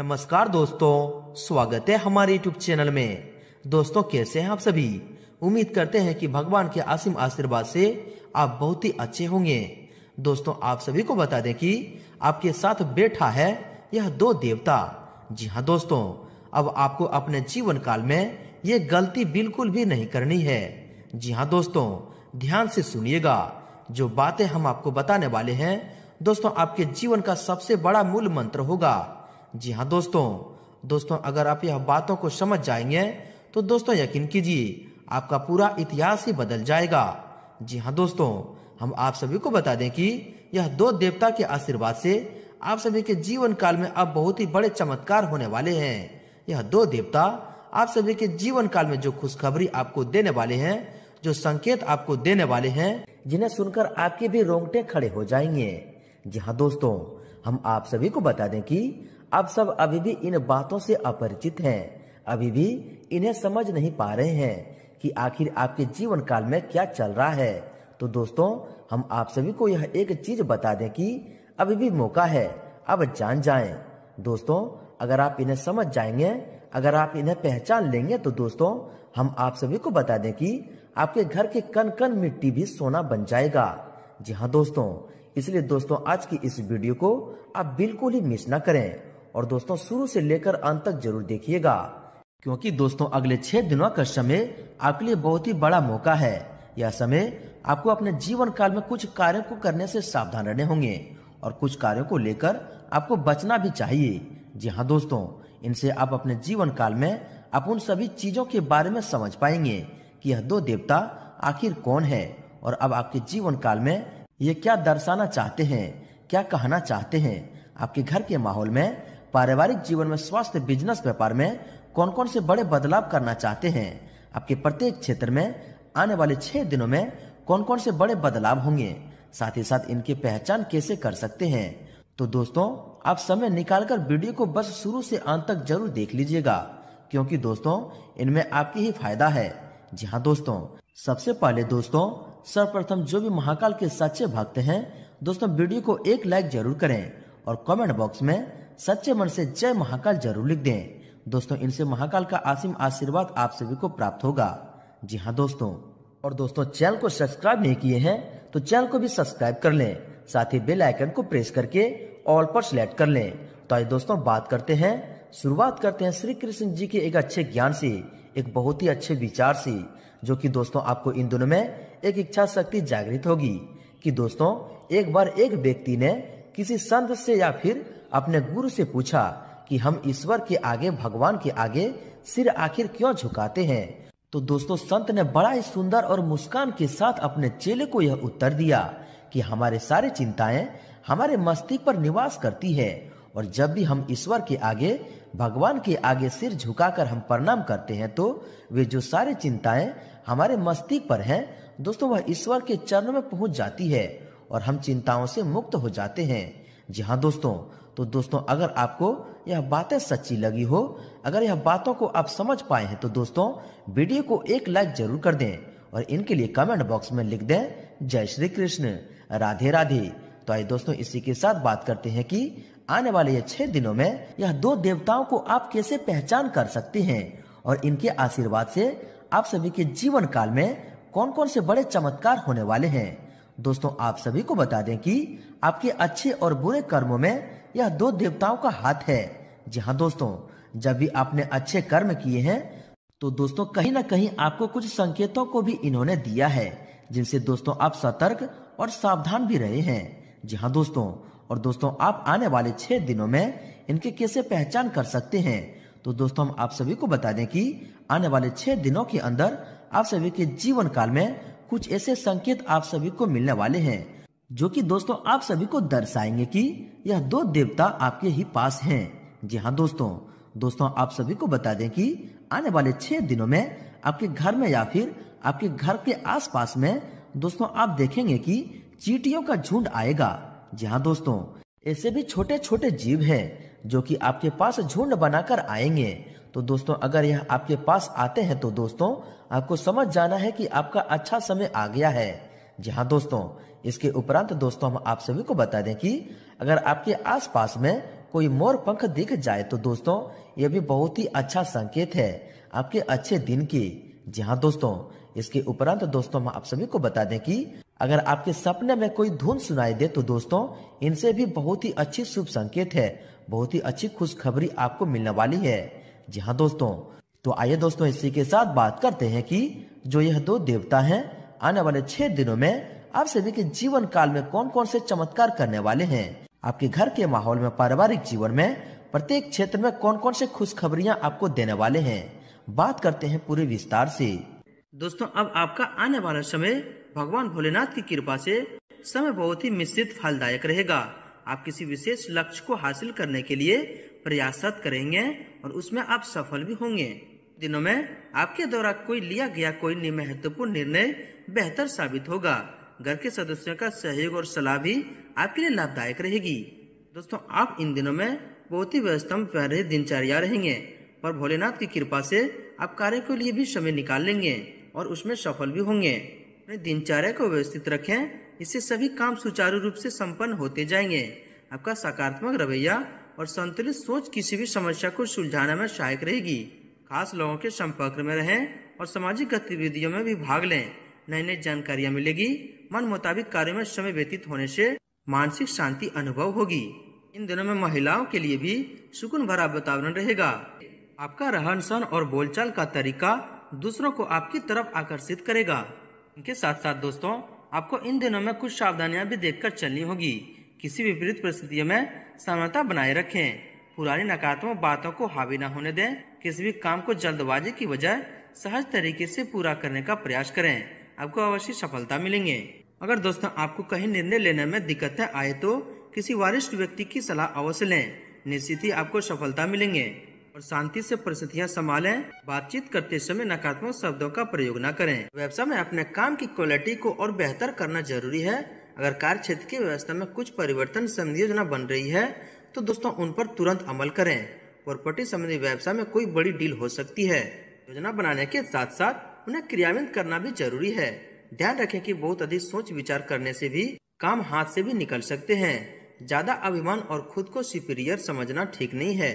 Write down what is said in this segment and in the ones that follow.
नमस्कार दोस्तों स्वागत है हमारे यूट्यूब चैनल में दोस्तों कैसे हैं आप सभी उम्मीद करते हैं कि भगवान के आसिम आशीर्वाद से आप बहुत ही अच्छे होंगे दोस्तों आप सभी को बता दें कि आपके साथ बैठा है यह दो देवता जी हाँ दोस्तों अब आपको अपने जीवन काल में ये गलती बिल्कुल भी नहीं करनी है जी हाँ दोस्तों ध्यान से सुनिएगा जो बातें हम आपको बताने वाले हैं दोस्तों आपके जीवन का सबसे बड़ा मूल मंत्र होगा जी हाँ दोस्तों दोस्तों अगर आप यह बातों को समझ जाएंगे तो दोस्तों यकीन कीजिए आपका पूरा इतिहास ही बदल जाएगा जी हाँ दोस्तों हम आप सभी को बता दें कि यह दो देवता के आशीर्वाद से आप सभी के जीवन काल में अब बहुत ही बड़े चमत्कार होने वाले हैं यह दो देवता आप सभी के जीवन काल में जो खुशखबरी आपको देने वाले हैं जो संकेत आपको देने वाले हैं जिन्हें सुनकर आपके भी रोंगटे खड़े हो जाएंगे जी हाँ दोस्तों हम आप सभी को बता दें कि आप सब अभी भी इन बातों से अपरिचित हैं अभी भी इन्हें समझ नहीं पा रहे हैं कि आखिर आपके जीवन काल में क्या चल रहा है तो दोस्तों हम आप सभी को यह एक चीज बता दें कि अभी भी मौका है अब जान जाएं दोस्तों अगर आप इन्हें समझ जाएंगे अगर आप इन्हें पहचान लेंगे तो दोस्तों हम आप सभी को बता दें कि आपके घर के कन कन मिट्टी भी सोना बन जाएगा जी हाँ दोस्तों इसलिए दोस्तों आज की इस वीडियो को आप बिल्कुल ही मिस ना करें और दोस्तों शुरू से लेकर अंत तक जरूर देखिएगा क्योंकि दोस्तों अगले छह दिनों का समय आपके लिए बहुत ही बड़ा मौका है यह समय आपको अपने जीवन काल में कुछ कार्यों को करने से सावधान रहने होंगे और कुछ कार्यों को लेकर आपको बचना भी चाहिए जी हाँ दोस्तों इनसे आप अपने जीवन काल में आप उन सभी चीजों के बारे में समझ पाएंगे कि यह दो देवता आखिर कौन है और अब आपके जीवन काल में ये क्या दर्शाना चाहते हैं क्या कहना चाहते हैं आपके घर के माहौल में पारिवारिक जीवन में स्वास्थ्य बिजनेस व्यापार में कौन कौन से बड़े बदलाव करना चाहते हैं आपके प्रत्येक क्षेत्र में आने वाले छह दिनों में कौन कौन से बड़े बदलाव होंगे साथ ही साथ इनकी पहचान कैसे कर सकते हैं तो दोस्तों आप समय निकालकर वीडियो को बस शुरू से अंत तक जरूर देख लीजिएगा क्योंकि दोस्तों इनमें आपकी ही फायदा है जी हाँ दोस्तों सबसे पहले दोस्तों सर्वप्रथम जो भी महाकाल के सच्चे भक्त हैं दोस्तों वीडियो को एक लाइक जरूर करें और कमेंट बॉक्स में सच्चे मन से जय महाकाल जरूर लिख दें दोस्तों इनसे महाकाल का आसिम आशीर्वाद आप सभी को प्राप्त होगा जी हाँ दोस्तों और दोस्तों चैनल को सब्सक्राइब नहीं किए हैं तो चैनल को भी सब्सक्राइब कर लें साथ ही बेल आइकन को प्रेस करके ऑल पर सिलेक्ट कर लें तो आइए दोस्तों बात करते हैं शुरुआत करते हैं श्री कृष्ण जी के एक अच्छे ज्ञान से एक बहुत ही अच्छे विचार से जो कि दोस्तों आपको इन दोनों में एक इच्छा शक्ति जागृत होगी कि दोस्तों एक बार एक व्यक्ति ने किसी संत से या फिर अपने गुरु से पूछा कि हम ईश्वर के आगे भगवान के आगे सिर आखिर क्यों झुकाते हैं तो दोस्तों संत ने बड़ा ही सुंदर और मुस्कान के साथ अपने चेले को यह उत्तर दिया कि हमारे सारे चिंताएं हमारे मस्तिष्क पर निवास करती है और जब भी हम ईश्वर के आगे भगवान के आगे सिर झुकाकर हम प्रणाम करते हैं तो वे जो सारे चिंताएं हमारे मस्तिष्क पर हैं दोस्तों वह ईश्वर के चरणों में पहुंच जाती है और हम चिंताओं से मुक्त हो जाते हैं जी हाँ दोस्तों तो दोस्तों अगर आपको यह बातें सच्ची लगी हो अगर यह बातों को आप समझ पाए हैं तो दोस्तों वीडियो को एक लाइक जरूर कर दें और इनके लिए कमेंट बॉक्स में लिख दें जय श्री कृष्ण राधे राधे तो आइए दोस्तों इसी के साथ बात करते हैं कि आने वाले यह छह दिनों में यह दो देवताओं को आप कैसे पहचान कर सकते हैं और इनके आशीर्वाद से आप सभी के जीवन काल में कौन कौन से बड़े चमत्कार होने वाले हैं दोस्तों आप सभी को बता दें कि आपके अच्छे और बुरे कर्मों में यह दो देवताओं का हाथ है जी हाँ दोस्तों जब भी आपने अच्छे कर्म किए हैं तो दोस्तों कहीं ना कहीं आपको कुछ संकेतों को भी इन्होंने दिया है जिनसे दोस्तों आप सतर्क और सावधान भी रहे हैं जी हाँ दोस्तों और दोस्तों आप आने वाले छह दिनों में इनके कैसे पहचान कर सकते हैं तो दोस्तों हम आप सभी को बता दें कि आने वाले छह दिनों के अंदर आप सभी के जीवन काल में कुछ ऐसे संकेत आप सभी को मिलने वाले हैं जो कि दोस्तों आप सभी को दर्शाएंगे कि यह दो देवता आपके ही पास हैं जी हाँ दोस्तों दोस्तों आप सभी को बता दें कि आने वाले छह दिनों में आपके घर में या फिर आपके घर के आसपास में दोस्तों आप देखेंगे कि चीटियों का झुंड आएगा जी हाँ दोस्तों ऐसे भी छोटे छोटे जीव हैं जो कि आपके पास झुंड बनाकर आएंगे तो दोस्तों अगर यह आपके पास आते हैं तो दोस्तों आपको समझ जाना है कि आपका अच्छा समय आ गया है जी हाँ दोस्तों इसके उपरांत दोस्तों हम आप सभी को बता दें कि अगर आपके आसपास में कोई मोर पंख दिख जाए तो दोस्तों ये भी बहुत ही अच्छा संकेत है आपके अच्छे दिन की जी हाँ दोस्तों इसके उपरांत दोस्तों हम आप सभी को बता दें कि अगर आपके सपने में कोई धुन सुनाई दे तो दोस्तों इनसे भी बहुत ही अच्छी शुभ संकेत है बहुत ही अच्छी खुशखबरी आपको मिलने वाली है जी हाँ दोस्तों तो आइए दोस्तों इसी के साथ बात करते हैं कि जो यह दो देवता हैं आने वाले छह दिनों में आप सभी के जीवन काल में कौन कौन से चमत्कार करने वाले हैं आपके घर के माहौल में पारिवारिक जीवन में प्रत्येक क्षेत्र में कौन कौन से खुशखबरियां आपको देने वाले हैं बात करते हैं पूरे विस्तार से दोस्तों अब आपका आने वाला समय भगवान भोलेनाथ की कृपा से समय बहुत ही मिश्रित फलदायक रहेगा आप किसी विशेष लक्ष्य को हासिल करने के लिए प्रयासरत करेंगे और उसमें आप सफल भी होंगे दिनों में आपके द्वारा कोई लिया गया कोई महत्वपूर्ण निर्णय बेहतर साबित होगा घर के सदस्यों का सहयोग और सलाह भी आपके लिए लाभदायक रहेगी दोस्तों आप इन दिनों में बहुत ही व्यस्त दिनचर्या रहेंगे पर भोलेनाथ की कृपा से आप कार्य के लिए भी समय निकाल लेंगे और उसमें सफल भी होंगे अपने दिनचर्या को व्यवस्थित रखें इससे सभी काम सुचारू रूप से संपन्न होते जाएंगे आपका सकारात्मक रवैया और संतुलित सोच किसी भी समस्या को सुलझाने में सहायक रहेगी खास लोगों के संपर्क में रहें और सामाजिक गतिविधियों में भी भाग लें नई नई जानकारियाँ मिलेगी मन मुताबिक कार्यो में समय व्यतीत होने से मानसिक शांति अनुभव होगी इन दिनों में महिलाओं के लिए भी सुकून भरा वातावरण रहेगा आपका रहन सहन और बोलचाल का तरीका दूसरों को आपकी तरफ आकर्षित करेगा इनके साथ साथ दोस्तों आपको इन दिनों में कुछ सावधानियां भी देखकर चलनी होगी किसी विपरीत परिस्थितियों में समानता बनाए रखें पुरानी नकारात्मक बातों को हावी न होने दें किसी भी काम को जल्दबाजी की बजाय सहज तरीके से पूरा करने का प्रयास करें आपको अवश्य सफलता मिलेंगे अगर दोस्तों आपको कहीं निर्णय लेने में दिक्कत आए तो किसी वरिष्ठ व्यक्ति की सलाह अवश्य लें निश्चित ही आपको सफलता मिलेंगे और शांति से परिस्थितियाँ संभालें बातचीत करते समय नकारात्मक शब्दों का प्रयोग न करें व्यवसाय में अपने काम की क्वालिटी को और बेहतर करना जरूरी है अगर कार्य क्षेत्र की व्यवस्था में कुछ परिवर्तन संधि योजना बन रही है तो दोस्तों उन पर तुरंत अमल करें प्रॉपर्टी संबंधी व्यवसाय में कोई बड़ी डील हो सकती है योजना बनाने के साथ साथ उन्हें क्रियान्वित करना भी जरूरी है ध्यान रखें कि बहुत अधिक सोच विचार करने से भी काम हाथ से भी निकल सकते हैं ज्यादा अभिमान और खुद को सुपीरियर समझना ठीक नहीं है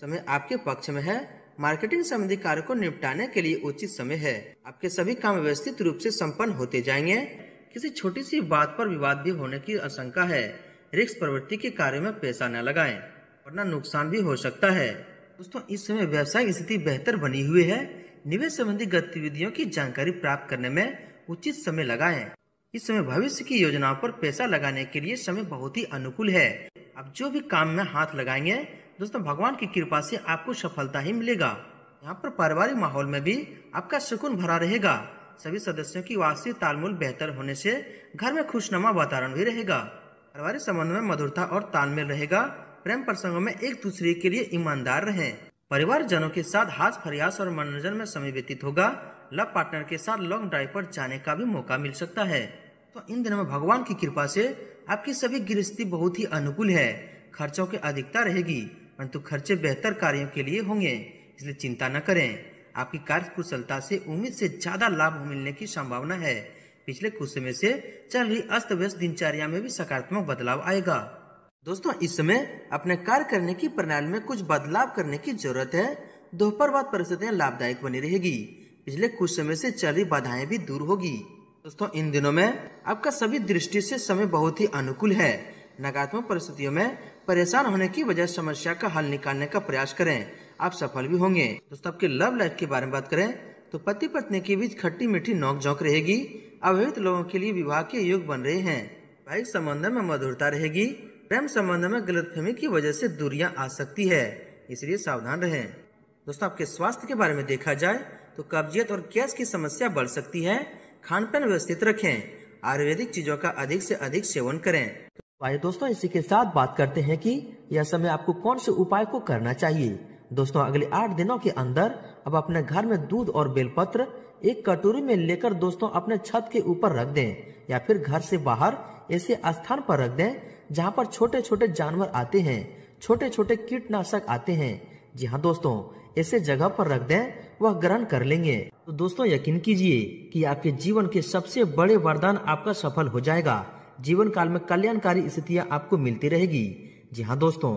समय आपके पक्ष में है मार्केटिंग संबंधी कार्य को निपटाने के लिए उचित समय है आपके सभी काम व्यवस्थित रूप से संपन्न होते जाएंगे किसी छोटी सी बात पर विवाद भी होने की आशंका है रिक्स प्रवृत्ति के कार्य में पैसा न लगाएं वरना नुकसान भी हो सकता है दोस्तों इस समय व्यवसायिक स्थिति बेहतर बनी हुई है निवेश संबंधी गतिविधियों की जानकारी प्राप्त करने में उचित समय लगाएं इस समय भविष्य की योजनाओं पर पैसा लगाने के लिए समय बहुत ही अनुकूल है आप जो भी काम में हाथ लगाएंगे दोस्तों भगवान की कृपा से आपको सफलता ही मिलेगा यहाँ पर पारिवारिक माहौल में भी आपका सुकून भरा रहेगा सभी सदस्यों की वास्तविक तालमेल बेहतर होने से घर में खुशनुमा वातावरण भी रहेगा पारिवारिक संबंध में मधुरता और तालमेल रहेगा प्रेम प्रसंगों में एक दूसरे के लिए ईमानदार रहें परिवार जनों के साथ हाथ फरियास और मनोरंजन में समय व्यतीत होगा लव पार्टनर के साथ लॉन्ग ड्राइव पर जाने का भी मौका मिल सकता है तो इन दिनों में भगवान की कृपा से आपकी सभी गृहस्थी बहुत ही अनुकूल है खर्चों की अधिकता रहेगी परंतु खर्चे बेहतर कार्यों के लिए होंगे इसलिए चिंता न करें आपकी कार्य कुशलता से उम्मीद से ज्यादा लाभ मिलने की संभावना है पिछले कुछ समय से चल रही अस्त व्यस्त दिनचर्या में भी सकारात्मक बदलाव आएगा दोस्तों इस समय अपने कार्य करने की प्रणाली में कुछ बदलाव करने की जरूरत है दोपहर बाद परिस्थितियाँ लाभदायक बनी रहेगी पिछले कुछ समय से चल रही बाधाएं भी दूर होगी दोस्तों इन दिनों में आपका सभी दृष्टि से समय बहुत ही अनुकूल है नकारात्मक परिस्थितियों में परेशान होने की वजह समस्या का हल निकालने का प्रयास करें आप सफल भी होंगे दोस्तों आपके लव लाइफ के बारे में बात करें तो पति पत्नी के बीच खट्टी मीठी नोक झोंक रहेगी अविवाहित लोगों के लिए विवाह के योग बन रहे हैं वैवाहिक संबंध में मधुरता रहेगी प्रेम संबंध में गलतफहमी की वजह से दूरियां आ सकती है इसलिए सावधान रहें दोस्तों आपके स्वास्थ्य के बारे में देखा जाए तो कब्जियत और गैस की समस्या बढ़ सकती है खान पान व्यवस्थित रखें आयुर्वेदिक चीजों का अधिक से अधिक सेवन करें तो आइए दोस्तों इसी के साथ बात करते हैं कि यह समय आपको कौन से उपाय को करना चाहिए दोस्तों अगले आठ दिनों के अंदर अब अपने घर में दूध और बेलपत्र एक कटोरी में लेकर दोस्तों अपने छत के ऊपर रख दें या फिर घर से बाहर ऐसे स्थान पर रख दें जहां पर छोटे छोटे जानवर आते हैं छोटे छोटे कीटनाशक आते हैं जी हाँ दोस्तों ऐसे जगह पर रख दें वह ग्रहण कर लेंगे तो दोस्तों यकीन कीजिए कि आपके जीवन के सबसे बड़े वरदान आपका सफल हो जाएगा जीवन काल में कल्याणकारी स्थितियाँ आपको मिलती रहेगी जी हाँ दोस्तों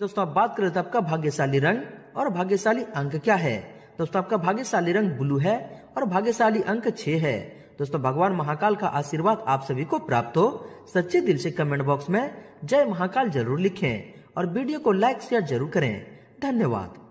दोस्तों आप बात करें तो आपका भाग्यशाली रंग और भाग्यशाली अंक क्या है दोस्तों आपका भाग्यशाली रंग ब्लू है और भाग्यशाली अंक छह है दोस्तों भगवान महाकाल का आशीर्वाद आप सभी को प्राप्त हो सच्चे दिल से कमेंट बॉक्स में जय महाकाल जरूर लिखें और वीडियो को लाइक शेयर जरूर करें धन्यवाद